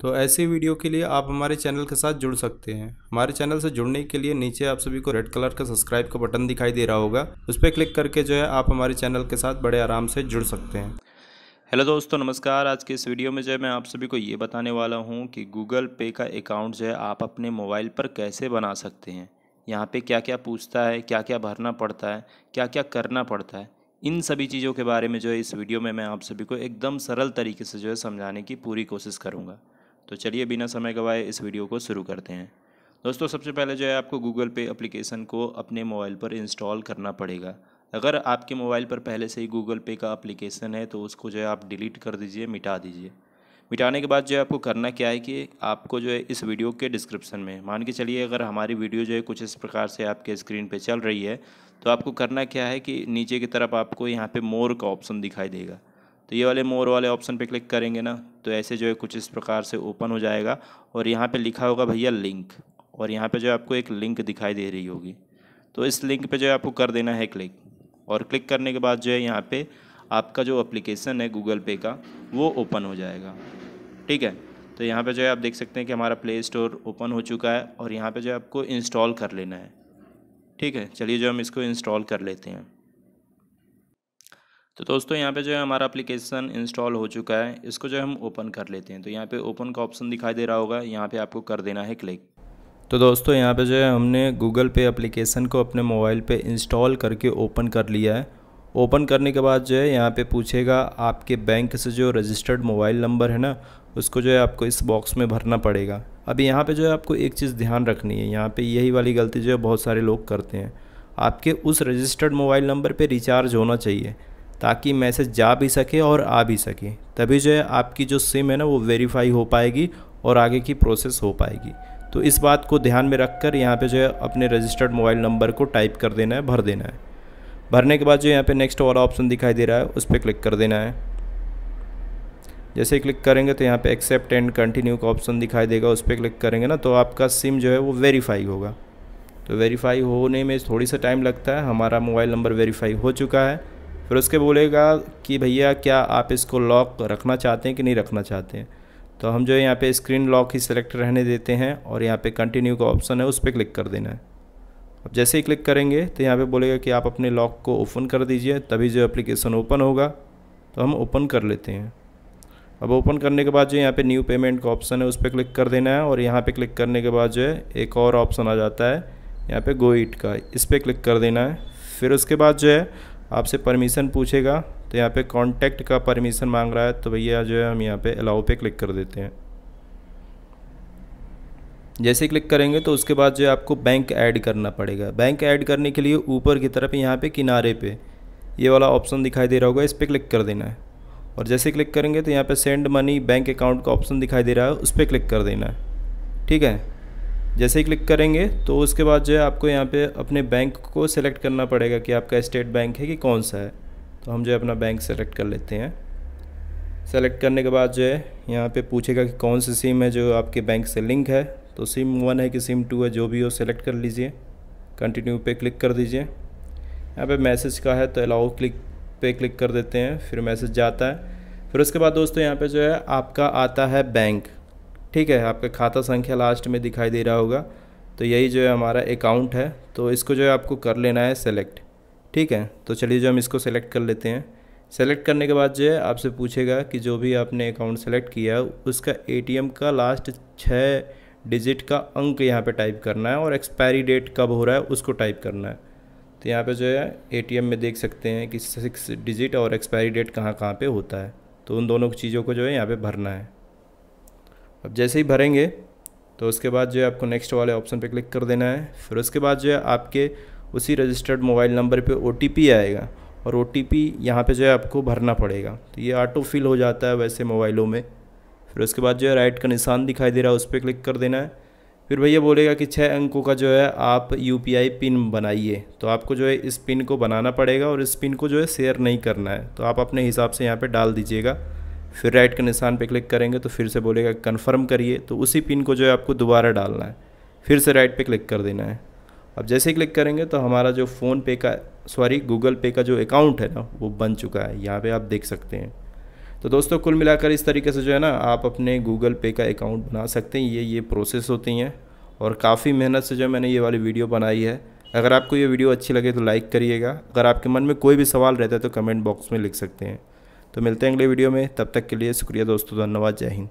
तो ऐसे वीडियो के लिए आप हमारे चैनल के साथ जुड़ सकते हैं हमारे चैनल से जुड़ने के लिए नीचे आप सभी को रेड कलर का सब्सक्राइब का बटन दिखाई दे रहा होगा उस पर क्लिक करके जो है आप हमारे चैनल के साथ बड़े आराम से जुड़ सकते हैं हेलो दोस्तों नमस्कार आज के इस वीडियो में जो है मैं आप सभी को ये बताने वाला हूँ कि गूगल पे का अकाउंट जो है आप अपने मोबाइल पर कैसे बना सकते हैं यहाँ पे क्या क्या पूछता है क्या क्या भरना पड़ता है क्या क्या करना पड़ता है इन सभी चीज़ों के बारे में जो है इस वीडियो में मैं आप सभी को एकदम सरल तरीके से जो है समझाने की पूरी कोशिश करूँगा तो चलिए बिना समय गवाए इस वीडियो को शुरू करते हैं दोस्तों सबसे पहले जो है आपको गूगल पे अप्लीकेशन को अपने मोबाइल पर इंस्टॉल करना पड़ेगा अगर आपके मोबाइल पर पहले से ही गूगल पे का अप्लीकेशन है तो उसको जो है आप डिलीट कर दीजिए मिटा दीजिए मिटाने के बाद जो है आपको करना क्या है कि आपको जो है इस वीडियो के डिस्क्रिप्शन में मान के चलिए अगर हमारी वीडियो जो है कुछ इस प्रकार से आपके स्क्रीन पे चल रही है तो आपको करना क्या है कि नीचे की तरफ आपको यहाँ पे मोर का ऑप्शन दिखाई देगा तो ये वाले मोर वाले ऑप्शन पे क्लिक करेंगे ना तो ऐसे जो है कुछ इस प्रकार से ओपन हो जाएगा और यहाँ पे लिखा होगा भैया लिंक और यहाँ पे जो आपको एक लिंक दिखाई दे रही होगी तो इस लिंक पे जो है आपको कर देना है क्लिक और क्लिक करने के बाद जो है यहाँ पे आपका जो अप्लीकेशन है गूगल पे का वो ओपन हो जाएगा ठीक है तो यहाँ पर जो है आप देख सकते हैं कि हमारा प्ले स्टोर ओपन हो चुका है और यहाँ पर जो है आपको इंस्टॉल कर लेना है ठीक है चलिए जो हम इसको इंस्टॉल कर लेते हैं तो दोस्तों यहाँ पे जो है हमारा एप्लीकेशन इंस्टॉल हो चुका है इसको जो हम ओपन कर लेते हैं तो यहाँ पे ओपन का ऑप्शन दिखाई दे रहा होगा यहाँ पे आपको कर देना है क्लिक तो दोस्तों यहाँ पे जो है हमने गूगल पे एप्लीकेशन को अपने मोबाइल पे इंस्टॉल करके ओपन कर लिया है ओपन करने के बाद जो है यहाँ पर पूछेगा आपके बैंक से जो रजिस्टर्ड मोबाइल नंबर है ना उसको जो है आपको इस बॉक्स में भरना पड़ेगा अब यहाँ पर जो है आपको एक चीज़ ध्यान रखनी है यहाँ पर यही वाली गलती जो है बहुत सारे लोग करते हैं आपके उस रजिस्टर्ड मोबाइल नंबर पे रिचार्ज होना चाहिए ताकि मैसेज जा भी सके और आ भी सके तभी जो है आपकी जो सिम है ना वो वेरीफाई हो पाएगी और आगे की प्रोसेस हो पाएगी तो इस बात को ध्यान में रखकर यहाँ पे जो है अपने रजिस्टर्ड मोबाइल नंबर को टाइप कर देना है भर देना है भरने के बाद जो यहाँ पे नेक्स्ट वाला ऑप्शन दिखाई दे रहा है उस पर क्लिक कर देना है जैसे क्लिक करेंगे तो यहाँ पे एक्सेप्ट एंड कंटिन्यू का ऑप्शन दिखाई देगा उस पर क्लिक करेंगे ना तो आपका सिम जो है वो वेरीफाई होगा तो वेरीफाई होने में थोड़ी सा टाइम लगता है हमारा मोबाइल नंबर वेरीफाई हो चुका है फिर उसके बोलेगा कि भैया क्या आप इसको लॉक रखना चाहते हैं कि नहीं रखना चाहते हैं तो हम जो है यहाँ पे स्क्रीन लॉक ही सिलेक्ट रहने देते हैं और यहाँ पे कंटिन्यू का ऑप्शन है उस पर क्लिक कर देना है अब जैसे ही क्लिक करेंगे तो यहाँ पे बोलेगा कि आप अपने लॉक को ओपन कर दीजिए तभी जो एप्लीकेशन ओपन होगा तो हम ओपन कर लेते हैं अब ओपन करने के बाद जो यहाँ पे न्यू पेमेंट का ऑप्शन है उस पर क्लिक कर देना है और यहाँ पे क्लिक करने के बाद जो है एक और ऑप्शन आ जाता है यहाँ पे गो का इस पर क्लिक कर देना है फिर उसके बाद जो है आपसे परमिशन पूछेगा तो यहाँ पे कॉन्टैक्ट का परमिशन मांग रहा है तो भैया जो है हम यहाँ पे अलाउ पे क्लिक कर देते हैं जैसे क्लिक करेंगे तो उसके बाद जो है आपको बैंक ऐड करना पड़ेगा बैंक ऐड करने के लिए ऊपर की तरफ यहाँ पे किनारे पे ये वाला ऑप्शन दिखाई दे रहा होगा इस पर क्लिक कर देना है और जैसे क्लिक करेंगे तो यहाँ पर सेंड मनी बैंक अकाउंट का ऑप्शन दिखाई दे रहा है उस पर क्लिक कर देना है ठीक है जैसे ही क्लिक करेंगे तो उसके बाद जो है आपको यहाँ पे अपने बैंक को सिलेक्ट करना पड़ेगा कि आपका स्टेट बैंक है कि कौन सा है तो हम जो है अपना बैंक सेलेक्ट कर लेते हैं सेलेक्ट करने के बाद जो है यहाँ पे पूछेगा कि कौन सी सिम है जो आपके बैंक से लिंक है तो सिम वन है कि सिम टू है जो भी हो सेलेक्ट कर लीजिए कंटिन्यू पे क्लिक कर दीजिए यहाँ पे मैसेज का है तो अलाउ क्लिक पे क्लिक कर देते हैं फिर मैसेज जाता है फिर उसके बाद दोस्तों यहाँ पे जो है आपका आता है बैंक ठीक है आपका खाता संख्या लास्ट में दिखाई दे रहा होगा तो यही जो है हमारा अकाउंट है तो इसको जो है आपको कर लेना है सेलेक्ट ठीक है तो चलिए जो हम इसको सेलेक्ट कर लेते हैं सेलेक्ट करने के बाद जो है आपसे पूछेगा कि जो भी आपने अकाउंट सेलेक्ट किया है उसका ए का लास्ट छः डिजिट का अंक यहाँ पे टाइप करना है और एक्सपायरी डेट कब हो रहा है उसको टाइप करना है तो यहाँ पे जो है ए में देख सकते हैं कि सिक्स डिजिट और एक्सपायरी डेट कहाँ कहाँ पे होता है तो उन दोनों चीज़ों को जो है यहाँ पे भरना है अब जैसे ही भरेंगे तो उसके बाद जो है आपको नेक्स्ट वाले ऑप्शन पे क्लिक कर देना है फिर उसके बाद जो है आपके उसी रजिस्टर्ड मोबाइल नंबर पे ओ आएगा और ओ टी पी यहाँ पर जो है आपको भरना पड़ेगा तो ये ऑटो फिल हो जाता है वैसे मोबाइलों में फिर उसके बाद जो है राइट का निशान दिखाई दे रहा है उस पर क्लिक कर देना है फिर भैया बोलेगा कि छः अंकों का जो है आप यू पिन बनाइए तो आपको जो है इस पिन को बनाना पड़ेगा और इस पिन को जो है शेयर नहीं करना है तो आप अपने हिसाब से यहाँ पर डाल दीजिएगा फिर राइट के निशान पे क्लिक करेंगे तो फिर से बोलेगा कन्फर्म करिए तो उसी पिन को जो है आपको दोबारा डालना है फिर से राइट पे क्लिक कर देना है अब जैसे ही क्लिक करेंगे तो हमारा जो फ़ोन पे का सॉरी गूगल पे का जो अकाउंट है ना वो बन चुका है यहाँ पे आप देख सकते हैं तो दोस्तों कुल मिलाकर इस तरीके से जो है ना आप अपने गूगल पे का अकाउंट बना सकते हैं ये ये प्रोसेस होती हैं और काफ़ी मेहनत से जो मैंने ये वाली वीडियो बनाई है अगर आपको ये वीडियो अच्छी लगे तो लाइक करिएगा अगर आपके मन में कोई भी सवाल रहता है तो कमेंट बॉक्स में लिख सकते हैं तो मिलते हैं अगले वीडियो में तब तक के लिए शुक्रिया दोस्तों धन्यवाद जय हिंद